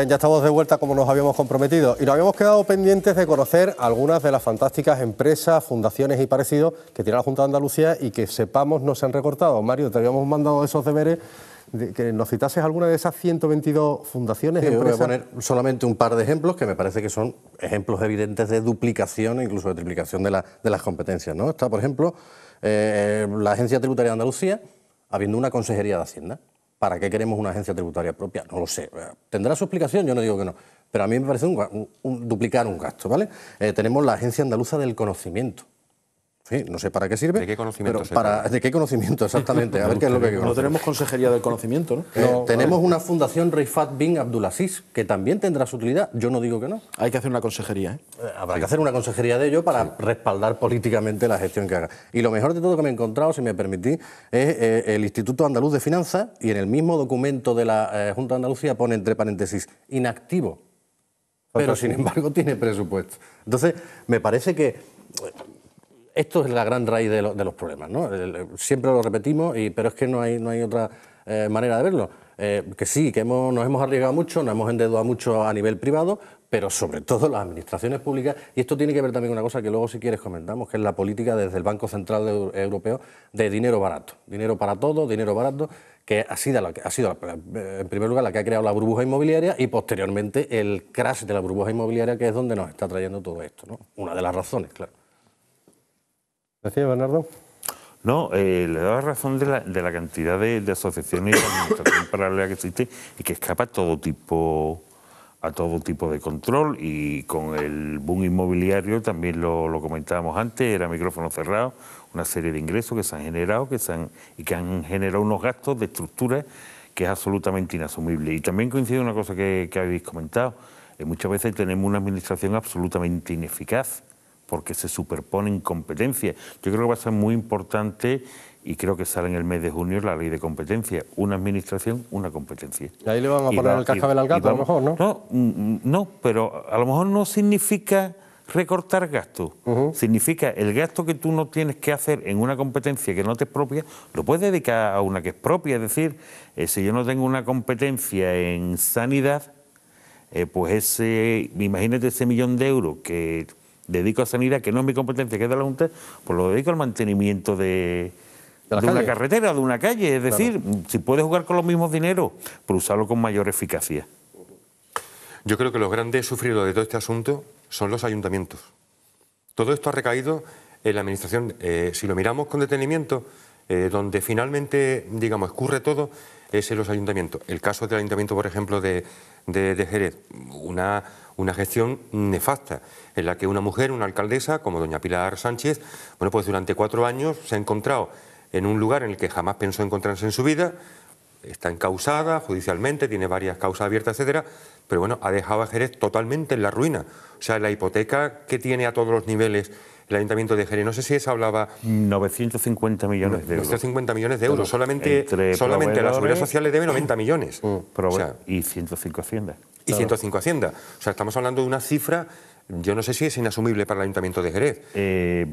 ya estamos de vuelta como nos habíamos comprometido y nos habíamos quedado pendientes de conocer algunas de las fantásticas empresas, fundaciones y parecidos que tiene la Junta de Andalucía y que sepamos no se han recortado. Mario, te habíamos mandado esos deberes de que nos citases alguna de esas 122 fundaciones. yo voy a poner solamente un par de ejemplos que me parece que son ejemplos evidentes de duplicación e incluso de triplicación de, las competencias. ¿no? Está, por ejemplo, eh, la Agencia Tributaria de Andalucía habiendo una Consejería de Hacienda. ¿Para qué queremos una agencia tributaria propia? No lo sé. ¿Tendrá su explicación? Yo no digo que no. Pero a mí me parece un, duplicar un gasto, ¿vale? Eh, tenemos la Agencia Andaluza del Conocimiento. Sí, no sé para qué sirve. ¿De qué conocimiento? para, ¿De qué conocimiento exactamente? A ver qué es lo que eh, No tenemos Consejería del Conocimiento, ¿no? tenemos una fundación Reifat bin Abdulaziz que también tendrá su utilidad. Yo no digo que no. Hay que hacer una consejería. ¿eh? eh habrá que hacer una consejería de ello para respaldar políticamente la gestión que haga. Y lo mejor de todo que me he encontrado, si me permitís, es eh, el Instituto Andaluz de Finanzas y en el mismo documento de la Junta de Andalucía pone entre paréntesis inactivo. Pero sin embargo tiene presupuesto. Entonces, me parece que esto es la gran raíz de, los problemas. ¿no? siempre lo repetimos, y, pero es que no hay, no hay otra eh, manera de verlo. Eh, que sí, que nos hemos arriesgado mucho, nos hemos endeudado mucho a nivel privado, pero sobre todo las administraciones públicas, y esto tiene que ver también con una cosa que luego si quieres comentamos, que es la política desde el Banco Central Europeo de dinero barato, dinero para todo, dinero barato, que ha sido, en primer lugar la que ha creado la burbuja inmobiliaria y posteriormente el crash de la burbuja inmobiliaria, que es donde nos está trayendo todo esto, ¿no? una de las razones, claro. Gracias, Bernardo. No, eh, le daba razón de la, cantidad de, asociaciones y administración paralela que existe y que escapa a todo tipo a todo tipo de control y con el boom inmobiliario también lo, comentábamos antes, era micrófono cerrado, una serie de ingresos que se han generado que y que han generado unos gastos de estructura que es absolutamente inasumible. Y también coincide una cosa que, habéis comentado, eh, muchas veces tenemos una administración absolutamente ineficaz porque se superponen competencias. Yo creo que va a ser muy importante y creo que sale en el mes de junio la ley de competencia. Una administración, una competencia. Y ahí le vamos a poner el cascabel al gato, a lo mejor, ¿no? ¿no? Mm, mm, no, pero a lo mejor no significa recortar gastos. Significa el gasto que tú no tienes que hacer en una competencia que no te es propia, lo puedes dedicar a una que es propia. Es decir, eh, si yo no tengo una competencia en sanidad, eh, pues ese, imagínate ese millón de euros que dedico a sanidad, que no es mi competencia, que es de la Junta, pues lo dedico al mantenimiento de, de, una carretera, de una calle. Es decir, si puedes jugar con los mismos dineros, pero usarlo con mayor eficacia. Yo creo que los grandes sufridos de todo este asunto son los ayuntamientos. Todo esto ha recaído en la Administración. Eh, si lo miramos con detenimiento, eh, donde finalmente, digamos, escurre todo, es en los ayuntamientos. El caso del ayuntamiento, por ejemplo, de, de, Jerez, una, una gestión nefasta en la que una mujer, una alcaldesa, como doña Pilar Sánchez, bueno, pues durante cuatro años se ha encontrado en un lugar en el que jamás pensó encontrarse en su vida, está encausada judicialmente, tiene varias causas abiertas, etcétera, pero bueno, ha dejado a Jerez totalmente en la ruina. O sea, la hipoteca que tiene a todos los niveles el Ayuntamiento de Jerez, no sé si es hablaba... 950 millones de euros. 950 millones de euros, solamente, solamente la Seguridad Social le debe 90 millones. Mm, y 105 haciendas. Y 105 haciendas. O sea, estamos hablando de una cifra yo no sé si es inasumible para el Ayuntamiento de Jerez. Eh,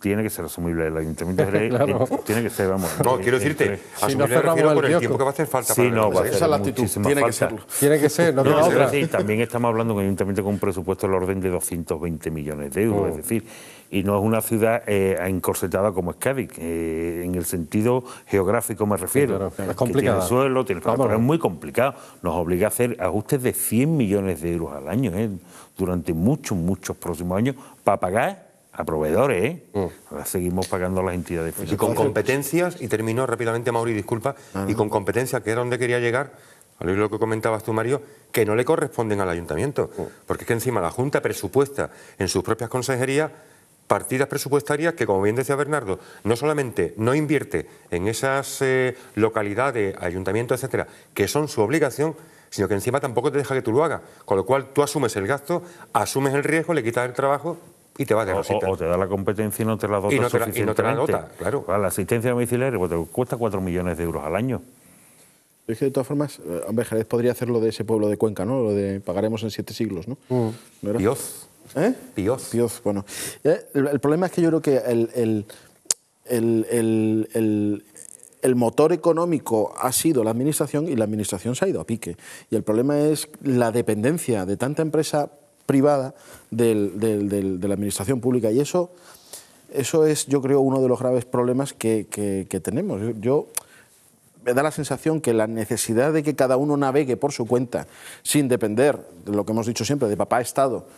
tiene que ser asumible el Ayuntamiento de Jerez. Eh, tiene que ser, vamos. No, eh, quiero eh, decirte, asumible si no refiero el tiempo que va a hacer falta. Sí, para no, va Esa actitud. Tiene que Tiene que ser, no, no Sí, también estamos hablando con un ayuntamiento con un presupuesto del orden de 220 millones de euros. Es oh. decir, y no es una ciudad eh, encorsetada como es Cádiz, eh, en el sentido geográfico me refiero. es complicado. Tiene suelo, tiene... pero es muy complicado. Nos obliga a hacer ajustes de 100 millones de euros al año eh, durante muchos, muchos próximos años para pagar a proveedores. Mm. Ahora seguimos pagando a las entidades financieras. Y con competencias, y termino rápidamente, Mauri, disculpa, ah, y con competencias, que era donde quería llegar, al lo que comentabas tú, Mario, que no le corresponden al ayuntamiento. Mm. Porque es que encima la Junta presupuesta en sus propias consejerías partidas presupuestarias que, como bien decía Bernardo, no solamente no invierte en esas eh, localidades, ayuntamientos, etcétera, que son su obligación, sino que encima tampoco te deja que tú lo hagas. Con lo cual tú asumes el gasto, asumes el riesgo, le quitas el trabajo y te vas de o, o, te da la competencia y no te la dota y no te la, y la nota, claro. La asistencia domiciliaria pues, te cuesta cuatro millones de euros al año. es que de todas formas, eh, hombre, podría hacer lo de ese pueblo de Cuenca, ¿no? Lo de pagaremos en siete siglos, ¿no? Mm. Dios. ¿Eh? bueno. Eh, el, problema es que yo creo que el, motor económico ha sido la administración y la administración se ha ido a pique. Y el problema es la dependencia de tanta empresa privada de la administración pública. Y eso, eso es, yo creo, uno de los graves problemas que, que tenemos. Yo me da la sensación que la necesidad de que cada uno navegue por su cuenta, sin depender, de lo que hemos dicho siempre, de papá Estado,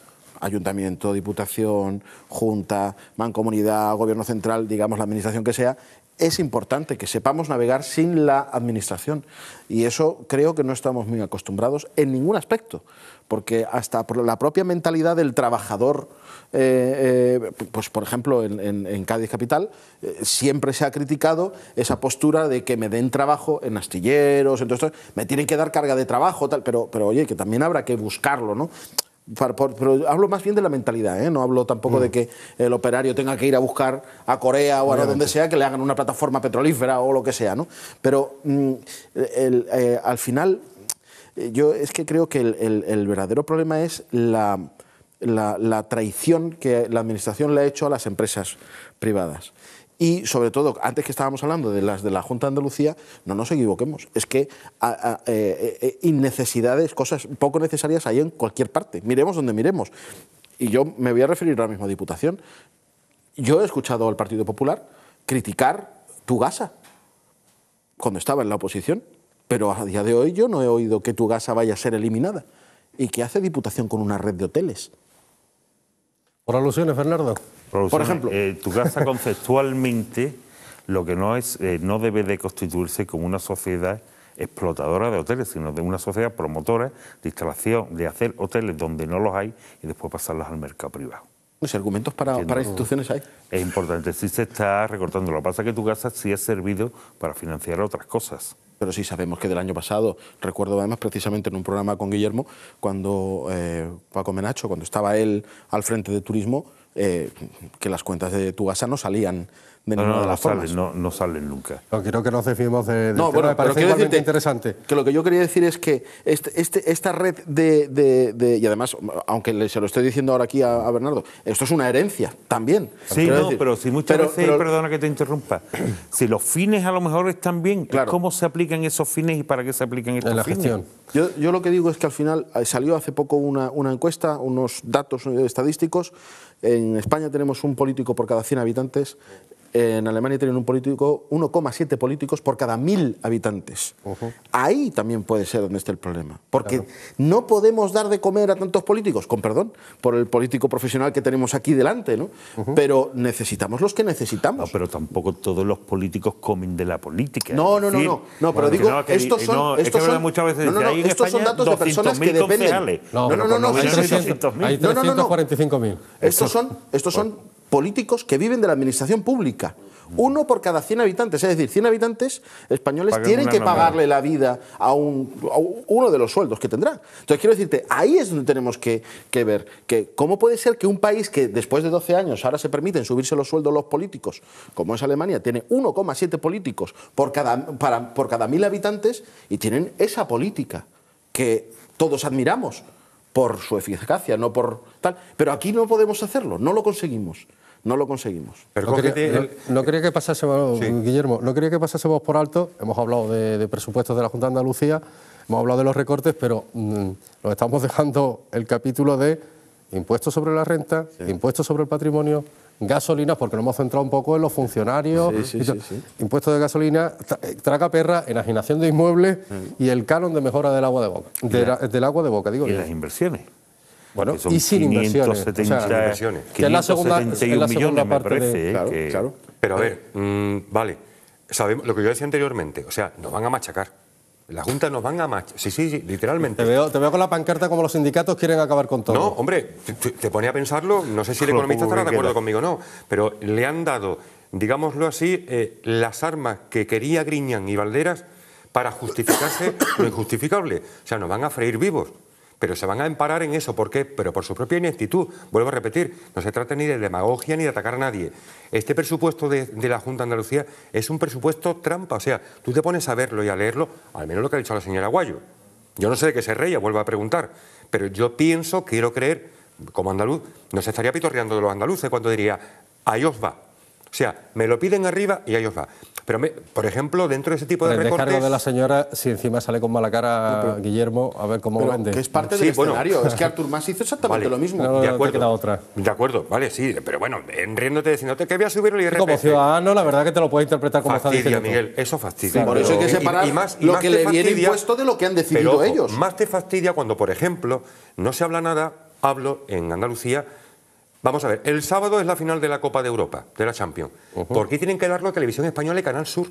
ayuntamiento, diputación, junta, mancomunidad, gobierno central, digamos la administración que sea, es importante que sepamos navegar sin la administración. Y eso creo que no estamos muy acostumbrados en ningún aspecto, porque hasta por la propia mentalidad del trabajador, eh, eh, pues por ejemplo en, Cádiz Capital, eh, siempre se ha criticado esa postura de que me den trabajo en astilleros, entonces me tienen que dar carga de trabajo, tal, pero, pero oye, que también habrá que buscarlo, ¿no? pero hablo más bien de la mentalidad, ¿eh? no hablo tampoco de mm. que el operario tenga que ir a buscar a Corea o a donde sea que le hagan una plataforma petrolífera o lo que sea, Pero mm, eh, al final, eh, yo es que creo que el, verdadero problema es la traición que la administración le ha hecho a las empresas privadas. Y sobre todo, antes que estábamos hablando de las de la Junta de Andalucía, no nos equivoquemos. Es que eh, eh, innecesidades, cosas poco necesarias hay en cualquier parte. Miremos donde miremos. Y yo me voy a referir a la misma Diputación. Yo he escuchado al Partido Popular criticar tu gasa cuando estaba en la oposición, pero a día de hoy yo no he oído que tu gasa vaya a ser eliminada. ¿Y qué hace Diputación con una red de hoteles? Por alusiones, Fernando. Por, ejemplo. Eh, tu casa conceptualmente lo que no es, eh, no debe de constituirse como una sociedad explotadora de hoteles, sino de una sociedad promotora de instalación, de hacer hoteles donde no los hay y después pasarlos al mercado privado. ¿Y pues argumentos para, instituciones hay? Es importante, sí se está recortando. Lo que pasa que tu casa sí ha servido para financiar otras cosas. Pero sí sabemos que del año pasado, recuerdo además precisamente en un programa con Guillermo, cuando eh, Paco Menacho, cuando estaba él al frente de turismo, eh, que las cuentas de tu casa no salían no, no, no Salen, nunca. No, creo que nos definimos de, no, este bueno, parece interesante. Que lo que yo quería decir es que este, este esta red de, Y además, aunque se lo estoy diciendo ahora aquí a, Bernardo, esto es una herencia también. Sí, no, pero si muchas veces, perdona que te interrumpa, si los fines a lo mejor están bien, ¿cómo se aplican esos fines y para qué se aplican estos la fines? Gestión. Yo, lo que digo es que al final eh, salió hace poco una, una encuesta, unos datos eh, estadísticos. En España tenemos un político por cada 100 habitantes en Alemania tienen un político, 1,7 políticos por cada mil habitantes. Ahí también puede ser donde esté el problema. Porque no podemos dar de comer a tantos políticos, con perdón, por el político profesional que tenemos aquí delante, ¿no? Pero necesitamos los que necesitamos. No, pero tampoco todos los políticos comen de la política. No, no, no, no, no. pero digo, estos son. estos son No, datos de personas que dependen. No, no, no, no. Hay 345.000. Estos son, estos son políticos que viven de la administración pública. Uno por cada 100 habitantes, es decir, 100 habitantes españoles tienen que pagarle la vida a, un, uno de los sueldos que tendrá. Entonces, quiero decirte, ahí es donde tenemos que, ver que cómo puede ser que un país que después de 12 años ahora se permiten subirse los sueldos los políticos, como es Alemania, tiene 1,7 políticos por cada, para, por cada 1.000 habitantes y tienen esa política que todos admiramos por su eficacia, no por tal. Pero aquí no podemos hacerlo, no lo conseguimos. No lo conseguimos. no, quería, que pasásemos, Guillermo, no quería que pasásemos por alto. Hemos hablado de, presupuestos de la Junta de Andalucía, hemos hablado de los recortes, pero mm, nos estamos dejando el capítulo de impuestos sobre la renta, impuestos sobre el patrimonio, gasolinas, porque nos hemos centrado un poco en los funcionarios, impuestos de gasolina, eh, traca perra, enajenación de inmuebles y el canon de mejora del agua de boca. del agua de boca, digo. Y las inversiones. Bueno, y sin inversiones. la segunda, Pero a ver, mm, vale, sabemos lo que yo decía anteriormente, o sea, nos van a machacar. La Junta nos van a machacar. Sí, sí, literalmente. Te veo, te veo, con la pancarta como los sindicatos quieren acabar con todo. No, hombre, te, pone a pensarlo, no sé si el economista estará de acuerdo conmigo o no, pero le han dado, digámoslo así, eh, las armas que quería Griñán y Valderas para justificarse lo injustificable. O sea, nos van a freír vivos pero se van a emparar en eso. ¿Por qué? Pero por su propia ineptitud. Vuelvo a repetir, no se trata ni de demagogia ni de atacar a nadie. Este presupuesto de, la Junta de Andalucía es un presupuesto trampa. O sea, tú te pones a verlo y a leerlo, al menos lo que ha dicho la señora Guayo. Yo no sé de qué se reía, vuelvo a preguntar, pero yo pienso, quiero creer, como andaluz, se estaría pitorreando de los andaluces cuando diría, ahí os va. O sea, me lo piden arriba y ahí os va. Pero, por ejemplo, dentro de ese tipo de recortes... encargo de la señora, si encima sale con mala cara Guillermo, a ver cómo vende. que es parte del escenario. es que Artur más hizo exactamente lo mismo. de acuerdo. otra. De acuerdo, vale, sí. Pero bueno, enriéndote diciéndote que voy a subir el IRPF. Como ciudadano, la verdad que te lo puedo interpretar como está diciendo Miguel, eso fastidia. por eso hay que separar y más, lo más que le viene impuesto de lo que han decidido ellos. Más te fastidia cuando, por ejemplo, no se habla nada, hablo en Andalucía Vamos a ver, el sábado es la final de la Copa de Europa, de la Champions. ¿Por qué tienen que darlo a Televisión Española y Canal Sur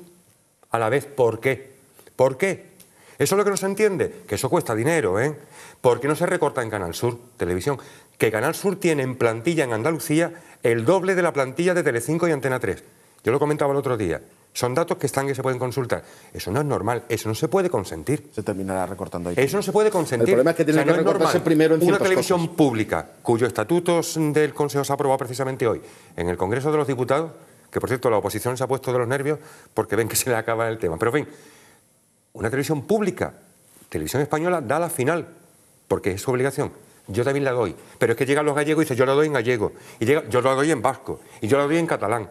a la vez? ¿Por qué? ¿Por qué? Eso es lo que no se entiende, que eso cuesta dinero, ¿eh? ¿Por qué no se recorta en Canal Sur Televisión? Que Canal Sur tiene en plantilla en Andalucía el doble de la plantilla de Telecinco y Antena 3. Yo lo comentaba el otro día. Son datos que están que se pueden consultar. Eso no es normal, eso no se puede consentir. Se terminará recortando ahí. Eso no se puede consentir. El problema es que tiene que Una televisión pública, cuyos estatutos del Consejo se ha aprobado precisamente hoy en el Congreso de los Diputados, que por cierto la oposición se ha puesto de los nervios porque ven que se le acaba el tema. Pero en fin, una televisión pública, televisión española, da la final, porque es su obligación. Yo también la doy. Pero es que llegan los gallegos y dicen, yo la doy en gallego, y llega, yo la doy en vasco, y yo la doy en catalán.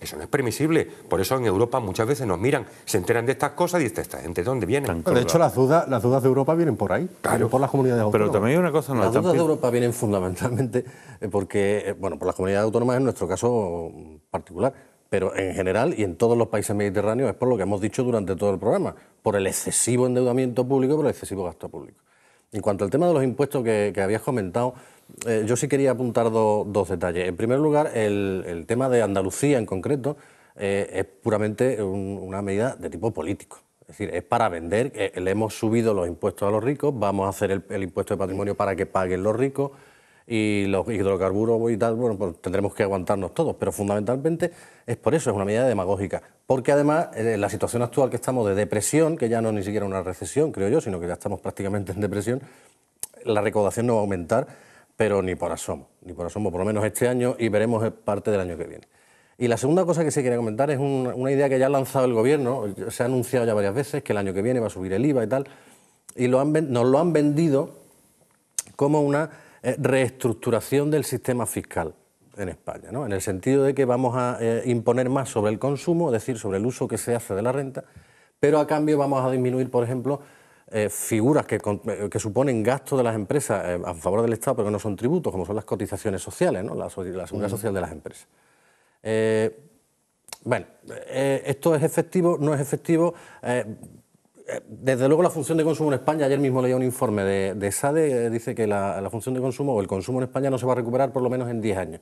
Eso no es permisible. Por eso en Europa muchas veces nos miran, se enteran de estas cosas y dicen, ¿esta gente dónde viene? de hecho, las dudas, las dudas de Europa vienen por ahí, por las comunidades autónomas. Pero también hay una cosa... No las dudas de Europa vienen fundamentalmente eh, porque, eh, bueno, por las comunidades autónomas en nuestro caso mm, particular, pero en general y en todos los países mediterráneos es por lo que hemos dicho durante todo el programa, por el excesivo endeudamiento público y por el excesivo gasto público. En cuanto al tema de los impuestos que, que habías comentado... Eh, yo sí quería apuntar dos detalles. En primer lugar, el, tema de Andalucía en concreto eh, es puramente una medida de tipo político. Es decir, es para vender, eh, le hemos subido los impuestos a los ricos, vamos a hacer el, impuesto de patrimonio para que paguen los ricos y los hidrocarburos y tal, bueno, pues tendremos que aguantarnos todos, pero fundamentalmente es por eso, es una medida demagógica, porque además en la situación actual que estamos de depresión, que ya no es ni siquiera una recesión, creo yo, sino que ya estamos prácticamente en depresión, la recaudación no va a aumentar pero ni por asomo, ni por asomo, por lo menos este año y veremos parte del año que viene. Y la segunda cosa que se quiere comentar es una idea que ya ha lanzado el gobierno, se ha anunciado ya varias veces que el año que viene va a subir el IVA y tal, y nos lo han vendido como una eh, reestructuración del sistema fiscal en España, ¿no? en el sentido de que vamos a eh, imponer más sobre el consumo, es decir, sobre el uso que se hace de la renta, pero a cambio vamos a disminuir, por ejemplo, eh, figuras que, eh, suponen gastos de las empresas eh, a favor del Estado, pero que no son tributos, como son las cotizaciones sociales, ¿no? la, seguridad social de las empresas. bueno, esto es efectivo, no es efectivo. desde luego la función de consumo en España, ayer mismo leía un informe de, SADE, dice que la, función de consumo o el consumo en España no se va a recuperar por lo menos en 10 años.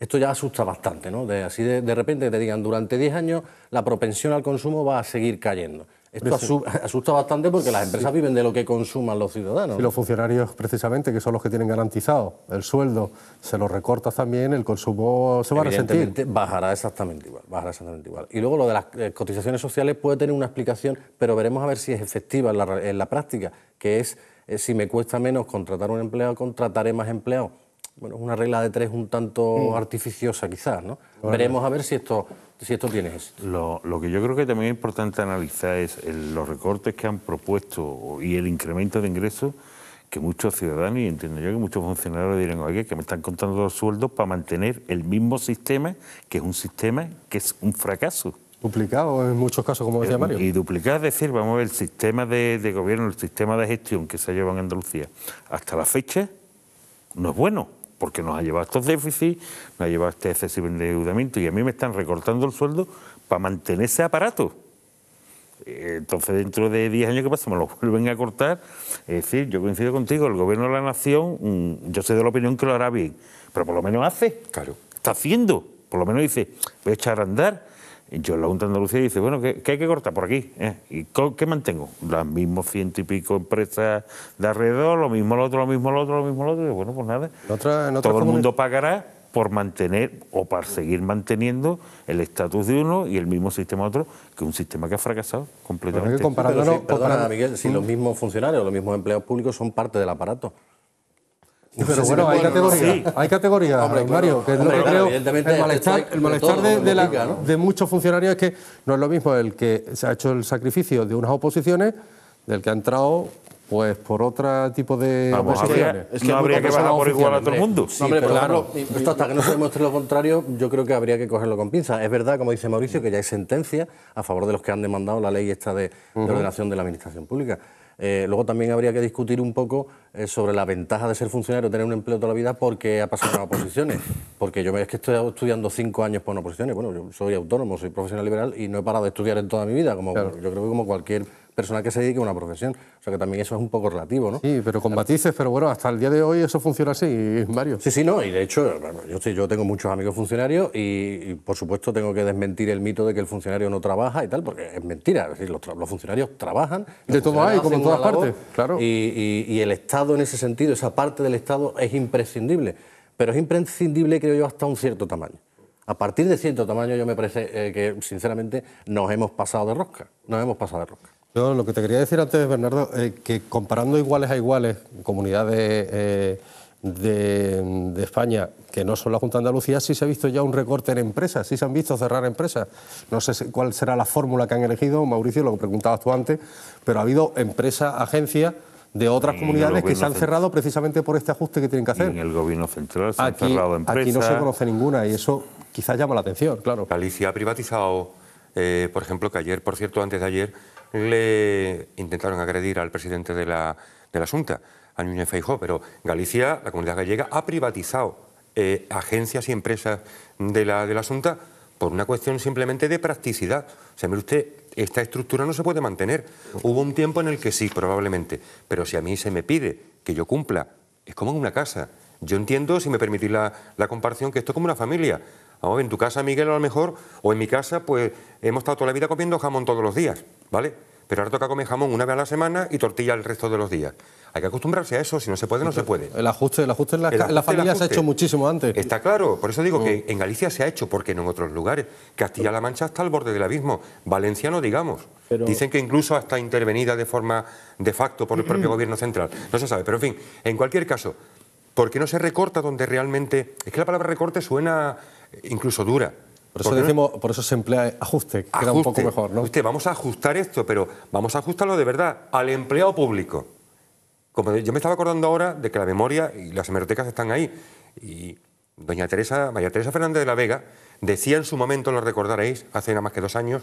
Esto ya asusta bastante, ¿no? así de, de repente te digan, durante 10 años la propensión al consumo va a seguir cayendo. Esto asusta bastante porque las empresas viven de lo que consuman los ciudadanos. Y los funcionarios, precisamente, que son los que tienen garantizado el sueldo, se lo recortas también, el consumo se va a resentir. Bajará exactamente igual, bajará exactamente igual. Y luego lo de las eh, cotizaciones sociales puede tener una explicación, pero veremos a ver si es efectiva en la, práctica, que es eh, si me cuesta menos contratar un empleado, contrataré más empleados. Bueno, es una regla de tres un tanto mm. artificiosa quizás, ¿no? Veremos a ver si esto si esto tiene Lo, que yo creo que también es importante analizar es los recortes que han propuesto y el incremento de ingresos que muchos ciudadanos, y entiendo yo que muchos funcionarios dirán, oye, que me están contando los sueldos para mantener el mismo sistema, que es un sistema que es un fracaso. Duplicado en muchos casos, como decía eh, Mario. Y duplicado es decir, vamos a ver, el sistema de, de gobierno, el sistema de gestión que se ha llevado en Andalucía hasta la fecha no es bueno porque nos ha llevado estos déficits, nos ha llevado este excesivo endeudamiento y a mí me están recortando el sueldo para mantener ese aparato. Eh, entonces, dentro de 10 años, que pasa? Me lo vuelven a cortar. Es decir, yo coincido contigo, el gobierno de la nación, mm, yo soy de la opinión que lo hará bien, pero por lo menos hace. Claro. Está haciendo. Por lo menos dice, voy a echar a andar yo la Junta Andalucía dice, bueno, ¿qué, hay que cortar por aquí? ¿Eh? ¿Y qué mantengo? Las mismas ciento y pico empresas de alrededor, lo mismo lo otro, lo mismo lo otro, lo mismo lo otro. Y bueno, pues nada, todo el mundo pagará por mantener o para seguir manteniendo el estatus de uno y el mismo sistema de otro, que un sistema que ha fracasado completamente. Pero Miguel, si los mismos funcionarios, los mismos empleados públicos son parte del aparato pero bueno, hay, categorías hay categoría, Mario, El malestar, de, muchos funcionarios es que no es lo mismo el que se ha hecho el sacrificio de unas oposiciones del que ha entrado pues por otro tipo de que no habría que bajar por igual a todo el mundo. claro, Esto hasta que no se demuestre lo contrario, yo creo que habría que cogerlo con pinza Es verdad, como dice Mauricio, que ya hay sentencia a favor de los que han demandado la ley esta de, de ordenación de la administración pública. Eh, luego también habría que discutir un poco eh, sobre la ventaja de ser funcionario, tener un empleo toda la vida, porque ha pasado a oposiciones. Porque yo es que estoy estudiando cinco años por una oposiciones. Bueno, yo soy autónomo, soy profesional liberal y no he parado de estudiar en toda mi vida, como yo creo que como cualquier persona que se dedique a una profesión. O sea que también eso es un poco relativo, ¿no? Sí, pero con matices, pero bueno, hasta el día de hoy eso funciona así, varios. Sí, sí, no, y de hecho, yo, yo tengo muchos amigos funcionarios y, por supuesto tengo que desmentir el mito de que el funcionario no trabaja y tal, porque es mentira, es decir, los, funcionarios trabajan. de todo hay, como en todas partes, claro. Y, el Estado en ese sentido, esa parte del Estado es imprescindible, pero es imprescindible, creo yo, hasta un cierto tamaño. A partir de cierto tamaño yo me parece eh, que, sinceramente, nos hemos pasado de rosca. Nos hemos pasado de rosca lo que te quería decir antes, Bernardo, es eh, que comparando iguales a iguales, comunidades eh, de, España que no son la Junta de Andalucía, sí se ha visto ya un recorte en empresas, sí se han visto cerrar empresas. No sé cuál será la fórmula que han elegido, Mauricio, lo que preguntabas tú antes, pero ha habido empresas, agencias de otras comunidades que se han cerrado precisamente por este ajuste que tienen que hacer. en el gobierno central se han cerrado empresas. Aquí no se conoce ninguna y eso quizás llama la atención, claro. Galicia ha privatizado, eh, por ejemplo, que ayer, por cierto, antes de ayer, le intentaron agredir al presidente de la, de la Junta, a Núñez Feijóo, pero Galicia, la comunidad gallega, ha privatizado eh, agencias y empresas de la, de la Junta por una cuestión simplemente de practicidad. O sea, mire usted, esta estructura no se puede mantener. Hubo un tiempo en el que sí, probablemente, pero si a mí se me pide que yo cumpla, es como en una casa. Yo entiendo, si me permitís la, la comparación, que esto es como una familia. Vamos en tu casa, Miguel, a lo mejor, o en mi casa, pues hemos estado toda la vida comiendo jamón todos los días, ¿vale? Pero ahora toca comer jamón una vez a la semana y tortilla el resto de los días. Hay que acostumbrarse a eso, si no se puede, no se puede. El ajuste, el ajuste en la, familia se ha hecho muchísimo antes. Está claro, por eso digo mm. que en Galicia se ha hecho, porque no en otros lugares. Castilla-La Mancha está al borde del abismo, Valencia no digamos. Dicen que incluso hasta intervenida de forma de facto por el propio gobierno central. No se sabe, pero en fin, en cualquier caso, ¿por qué no se recorta donde realmente... Es que la palabra recorte suena incluso dura. Por eso, decimos, por eso se emplea ajuste, que queda un poco mejor, ¿no? vamos a ajustar esto, pero vamos a ajustarlo de verdad al empleado público. Como yo me estaba acordando ahora de que la memoria y las hemerotecas están ahí. Y doña Teresa, María Teresa Fernández de la Vega decía en su momento, lo recordaréis, hace nada más que dos años,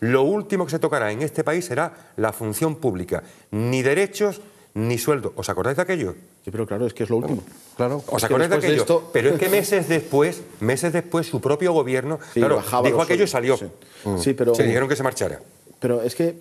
lo último que se tocará en este país será la función pública. Ni derechos, ni sueldo. ¿Os acordáis de aquello? Sí, pero claro, es que es lo último. Claro. ¿Os acordáis de aquello? Pero es que meses después, meses después, su propio gobierno dijo aquello y salió. Mm. Sí. pero... dijeron que se marchara. Pero es que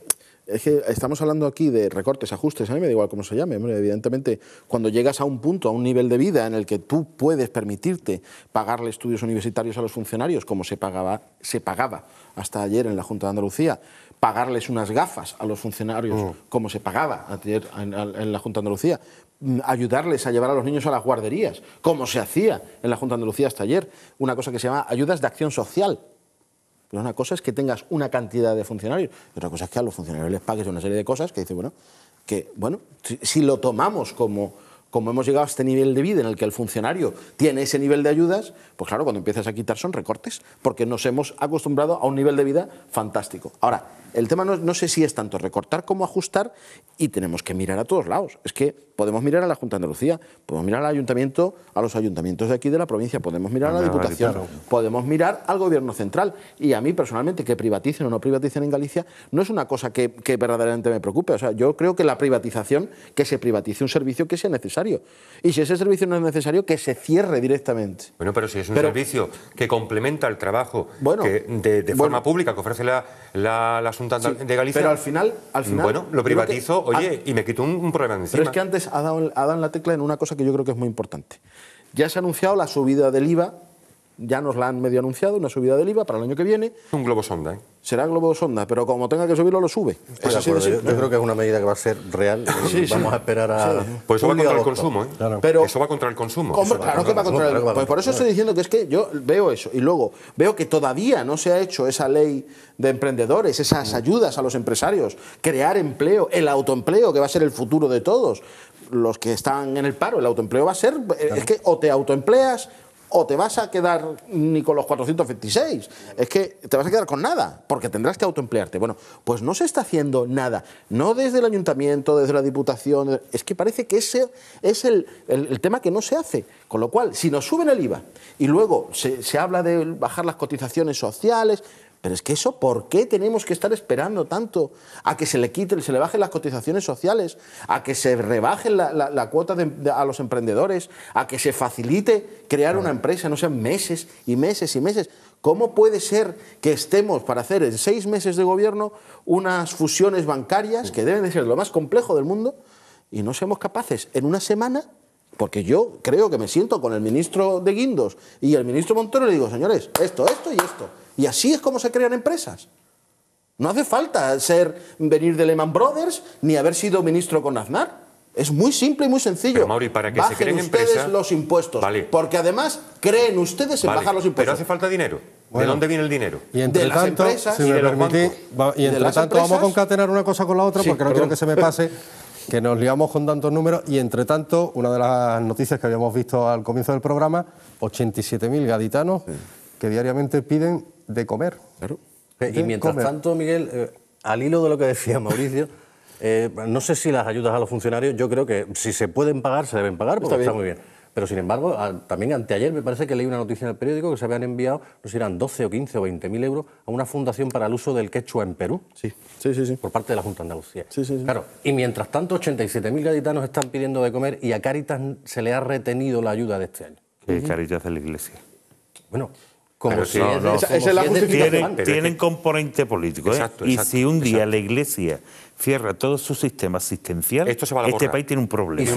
estamos hablando aquí de recortes, ajustes, a mí me da igual cómo se llame. evidentemente, cuando llegas a un punto, a un nivel de vida en el que tú puedes permitirte pagarle estudios universitarios a los funcionarios, como se pagaba, se pagaba hasta ayer en la Junta de Andalucía, pagarles unas gafas a los funcionarios, mm. como se pagaba ayer en, la Junta de Andalucía, mm, ayudarles a llevar a los niños a las guarderías, como se hacía en la Junta de Andalucía hasta ayer, una cosa que se llama ayudas de acción social. una cosa es que tengas una cantidad de funcionarios, otra cosa es que a los funcionarios les pagues una serie de cosas que dice, bueno, que bueno, si, lo tomamos como como hemos llegado a este nivel de vida en el que el funcionario tiene ese nivel de ayudas, pues claro, cuando empiezas a quitar son recortes, porque nos hemos acostumbrado a un nivel de vida fantástico. Ahora, el tema no, sé si es tanto recortar como ajustar y tenemos que mirar a todos lados. Es que podemos mirar a la Junta de Andalucía, podemos mirar al ayuntamiento, a los ayuntamientos de aquí de la provincia, podemos mirar a la Diputación, podemos mirar al Gobierno Central. Y a mí personalmente que privaticen o no privaticen en Galicia no es una cosa que, verdaderamente me preocupe. O sea, yo creo que la privatización, que se privatice un servicio que sea necesario. Y si ese servicio no es necesario, que se cierre directamente. Bueno, pero si es un servicio que complementa el trabajo de, forma pública que ofrece la de Galicia. Pero al final, al final. Bueno, lo privatizo, oye, y me quito un, problema encima. Pero es que antes ha dado, la tecla en una cosa que yo creo que es muy importante. Ya se ha anunciado la subida del IVA ya nos la han medio anunciado, una subida del IVA para el año que viene. Un globo sonda. ¿eh? Será globo sonda, pero como tenga que subirlo, lo sube. Pues yo, creo que es una medida que va a ser real. Vamos a esperar a. Pues eso va contra el consumo, ¿eh? Pero, eso va contra el consumo. claro que va contra el consumo. Pues por eso estoy diciendo que es que yo veo eso. Y luego veo que todavía no se ha hecho esa ley de emprendedores, esas ayudas a los empresarios, crear empleo, el autoempleo, que va a ser el futuro de todos. Los que están en el paro, el autoempleo va a ser. Es que o te autoempleas o te vas a quedar ni con los 426. Es que te vas a quedar con nada, porque tendrás que autoemplearte. Bueno, pues no se está haciendo nada. No desde el ayuntamiento, desde la diputación. Es que parece que ese es el, tema que no se hace. Con lo cual, si nos suben el IVA y luego se, se habla de bajar las cotizaciones sociales, pero es que eso, ¿por qué tenemos que estar esperando tanto a que se le quite, se le bajen las cotizaciones sociales, a que se rebaje la, cuota a los emprendedores, a que se facilite crear una empresa, no sean meses y meses y meses? ¿Cómo puede ser que estemos para hacer en seis meses de gobierno unas fusiones bancarias que deben de ser lo más complejo del mundo y no seamos capaces en una semana porque yo creo que me siento con el ministro de Guindos y el ministro Montero y le digo, señores, esto, esto y esto. Y así es como se crean empresas. No hace falta ser, venir de Lehman Brothers ni haber sido ministro con Aznar. Es muy simple y muy sencillo. Mauri, para que se creen ustedes los impuestos. Porque además creen ustedes en bajar los impuestos. Pero hace falta dinero. ¿De dónde viene el dinero? Y entre tanto, vamos a concatenar una cosa con la otra porque no quiero que se me pase que nos liamos con tantos números y entre tanto, una de las noticias que habíamos visto al comienzo del programa, 87.000 gaditanos que diariamente piden de comer. Claro. y mientras tanto, Miguel, eh, al hilo de lo que decía Mauricio, eh, no sé si las ayudas a los funcionarios, yo creo que si se pueden pagar, se deben pagar, porque está, muy bien. Pero sin embargo, también anteayer me parece que leí una noticia en el periódico que se habían enviado, no sé eran 12 o 15 o 20 mil euros, a una fundación para el uso del quechua en Perú. Sí, sí, sí. sí. Por parte de la Junta de Andalucía. Sí, sí, sí. Claro, y mientras tanto, 87.000 gaditanos están pidiendo de comer y a Caritas se le ha retenido la ayuda de este año. Caritas de la Iglesia. Bueno, como si no, Tienen, componente político. ¿eh? y si un día la Iglesia cierra todo su sistema asistencial, este país tiene un problema.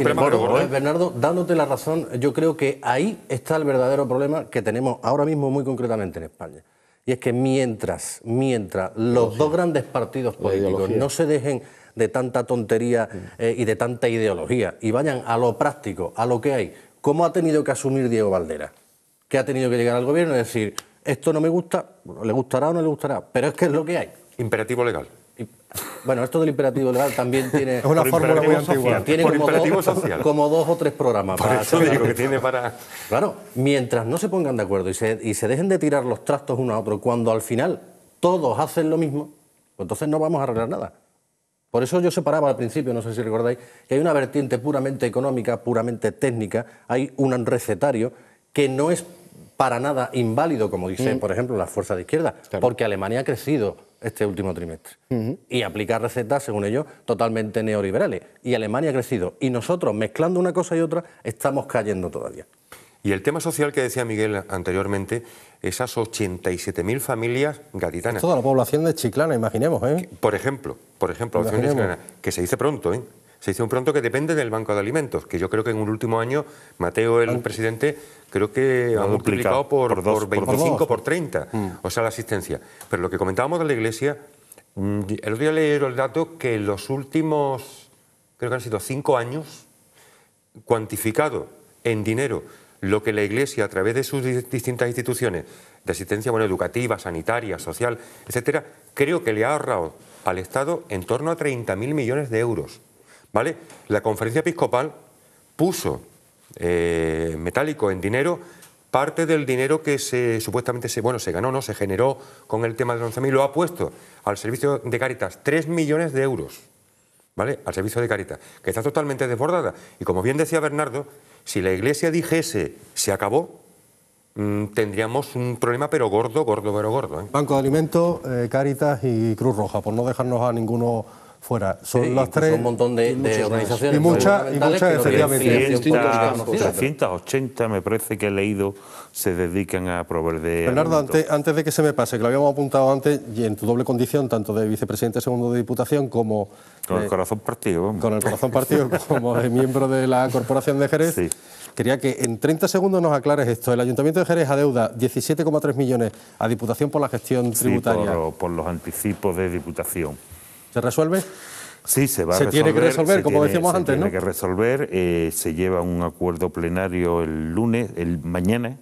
¿eh? Bernardo, dándote la razón, yo creo que ahí está el verdadero problema que tenemos ahora mismo muy concretamente en España. Y es que mientras, mientras los dos grandes partidos políticos no se dejen de tanta tontería mm. eh, y de tanta ideología y vayan a lo práctico, a lo que hay, ¿cómo ha tenido que asumir Diego Valdera? que ha tenido que llegar al gobierno y decir, esto no me gusta, le gustará o no le gustará, pero es que es lo que hay. Imperativo legal. Bueno, esto del imperativo legal también tiene. una fórmula Tiene como dos, o tres programas. eso digo que tiene para. Claro, mientras no se pongan de acuerdo y se, y se dejen de tirar los trastos uno a otro, cuando al final todos hacen lo mismo, pues entonces no vamos a arreglar nada. Por eso yo separaba al principio, no sé si recordáis, que hay una vertiente puramente económica, puramente técnica, hay un recetario que no es para nada inválido, como dicen, mm. por ejemplo, las fuerzas de izquierda, porque Alemania ha crecido este último trimestre y aplicar recetas, según ellos, totalmente neoliberales. Y Alemania ha crecido y nosotros, mezclando una cosa y otra, estamos cayendo todavía. Y el tema social que decía Miguel anteriormente, esas 87.000 familias gaditanas. Toda la población de Chiclana, imaginemos. ¿eh? Por ejemplo, por ejemplo, que se dice pronto, ¿eh? se dice un pronto que depende del Banco de Alimentos, que yo creo que en un último año Mateo, el presidente, creo que ha multiplicado por, 25, por, 30, mm. o sea, la asistencia. Pero lo que comentábamos de la Iglesia, mm, el otro día leí el dato que en los últimos, creo que han sido cinco años, cuantificado en dinero lo que la Iglesia, a través de sus distintas instituciones de asistencia bueno, educativa, sanitaria, social, etcétera, creo que le ha ahorrado al Estado en torno a 30.000 millones de euros. ¿Vale? La conferencia episcopal puso eh, metálico en dinero parte del dinero que se supuestamente se, bueno, se ganó, no se generó con el tema de 11.000, lo ha puesto al servicio de Caritas, 3 millones de euros, ¿vale? Al servicio de Caritas, que está totalmente desbordada. Y como bien decía Bernardo, si la Iglesia dijese se acabó, mm, tendríamos un problema, pero gordo, gordo, pero gordo. ¿eh? Banco de Alimentos, eh, Caritas y Cruz Roja, por no dejarnos a ninguno fuera. Son las tres. Un montón de, organizaciones. Y pues, muchas, y efectivamente. 380, me parece que he leído, se dedican a proveer de. Bernardo, antes, antes, de que se me pase, que lo habíamos apuntado antes, y en tu doble condición, tanto de vicepresidente segundo de Diputación como. Con el corazón partido. Con el corazón partido, como de miembro de la Corporación de Jerez. Sí. Quería que en 30 segundos nos aclares esto. El Ayuntamiento de Jerez adeuda 17,3 millones a Diputación por la gestión tributaria. por los anticipos de Diputación. ¿Se resuelve? Sí, se va a resolver. Se tiene que resolver, como antes, ¿no? se tiene que resolver. Eh, se lleva un acuerdo plenario el lunes, el mañana,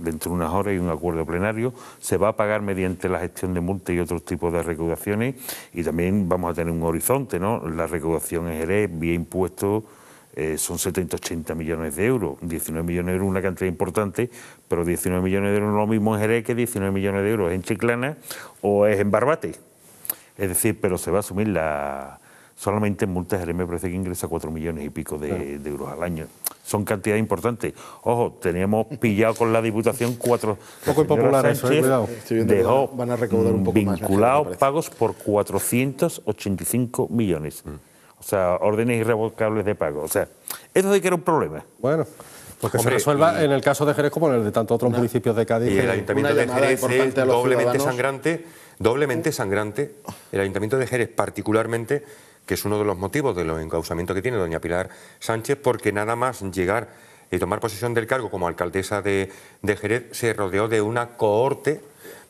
dentro de unas horas hay un acuerdo plenario. Se va a pagar mediante la gestión de multas y otros tipos de recaudaciones. Y también vamos a tener un horizonte, ¿no? La recaudación en Jerez, vía impuestos. Eh, son 70, 80 millones de euros. 19 millones de euros es una cantidad importante, pero 19 millones de euros no es lo mismo en Jerez que 19 millones de euros en Chiclana o es en Barbate. Es decir, pero se va a asumir la... Solamente en multas me parece que ingresa cuatro millones y pico de, euros al año. Son cantidades importantes. Ojo, teníamos pillado con la Diputación cuatro... Poco impopular eso, eh, cuidado. Dejó van a recaudar un poco vinculados pagos por 485 millones. Mm. O sea, órdenes irrevocables de pago. O sea, eso de que era un problema. Bueno... Pues que se resuelva en el caso de Jerez como en el de tantos otros municipios de Cádiz. Y el Ayuntamiento de Jerez es doblemente sangrante Doblemente sangrante, el Ayuntamiento de Jerez particularmente, que es uno de los motivos de los encausamientos que tiene doña Pilar Sánchez, porque nada más llegar y tomar posesión del cargo como alcaldesa de, de Jerez, se rodeó de una cohorte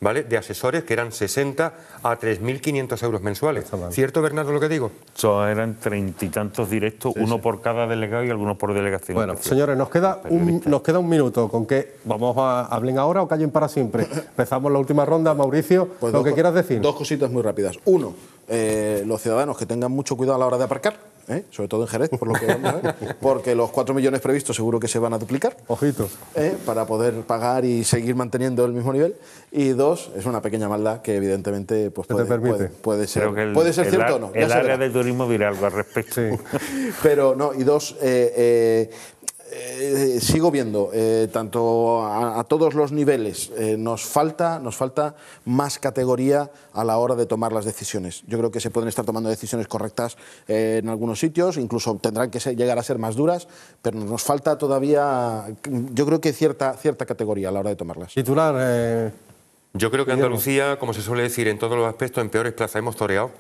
¿vale? de asesores que eran 60 a 3.500 euros mensuales. ¿Cierto, Bernardo, lo que digo? eran treinta y tantos directos, uno por cada delegado y algunos por delegación. Bueno, señores, nos queda, un, nos queda un minuto con que vamos a hablen ahora o callen para siempre. Empezamos la última ronda, Mauricio, pues lo que quieras decir. Dos cositas muy rápidas. Uno, eh, los ciudadanos que tengan mucho cuidado a la hora de aparcar, ¿eh? sobre todo en Jerez, por lo que vamos a porque los 4 millones previstos seguro que se van a duplicar. ojitos, ¿eh? Para poder pagar y seguir manteniendo el mismo nivel. Y dos, es una pequeña maldad que evidentemente pues, puede, ser, puede ser cierto o no. El área del turismo dirá algo al respecto. Pero no, y dos, eh, sigo viendo, eh, tanto a, todos los niveles, eh, nos, falta, nos falta más categoría a la hora de tomar las decisiones. Yo creo que se pueden estar tomando decisiones correctas en algunos sitios, incluso tendrán que llegar a ser más duras, pero nos falta todavía, yo creo que cierta, cierta categoría a la hora de tomarlas. Titular. Yo creo que Andalucía, como se suele decir en todos los aspectos, en peores plazas hemos toreado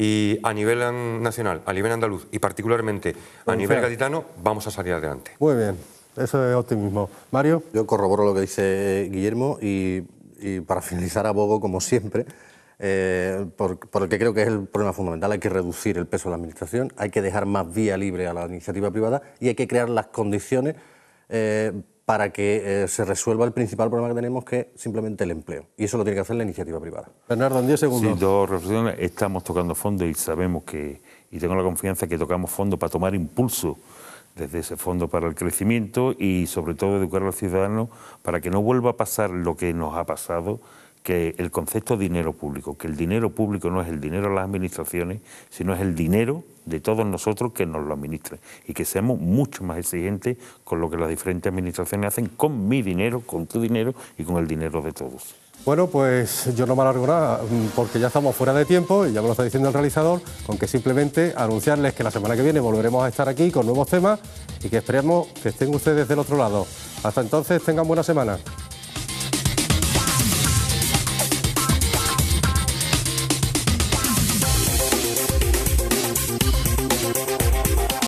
y a nivel nacional, a nivel andaluz y particularmente a nivel gaditano, vamos a salir adelante. Muy bien, eso es optimismo. Mario. Yo corroboro lo que dice Guillermo y, para finalizar abogo, como siempre, eh, porque creo que es el problema fundamental. Hay que reducir el peso de la Administración, hay que dejar más vía libre a la iniciativa privada y hay que crear las condiciones... Eh, para que eh, se resuelva el principal problema que tenemos, que es simplemente el empleo. Y eso lo tiene que hacer la iniciativa privada. Bernardo, en 10 segundos. Sí, dos reflexiones. Estamos tocando fondo y sabemos que, y tengo la confianza que tocamos fondo para tomar impulso desde ese fondo para el crecimiento y sobre todo educar a los ciudadanos para que no vuelva a pasar lo que nos ha pasado que el concepto de dinero público, que el dinero público no es el dinero de las administraciones, sino es el dinero de todos nosotros que nos lo administren y que seamos mucho más exigentes con lo que las diferentes administraciones hacen con mi dinero, con tu dinero y con el dinero de todos. Bueno, pues yo no me alargo nada mm, porque ya estamos fuera de tiempo y ya me lo está diciendo el realizador, con que simplemente anunciarles que la semana que viene volveremos a estar aquí con nuevos temas y que esperemos que estén ustedes del otro lado. Hasta entonces, tengan buena semana.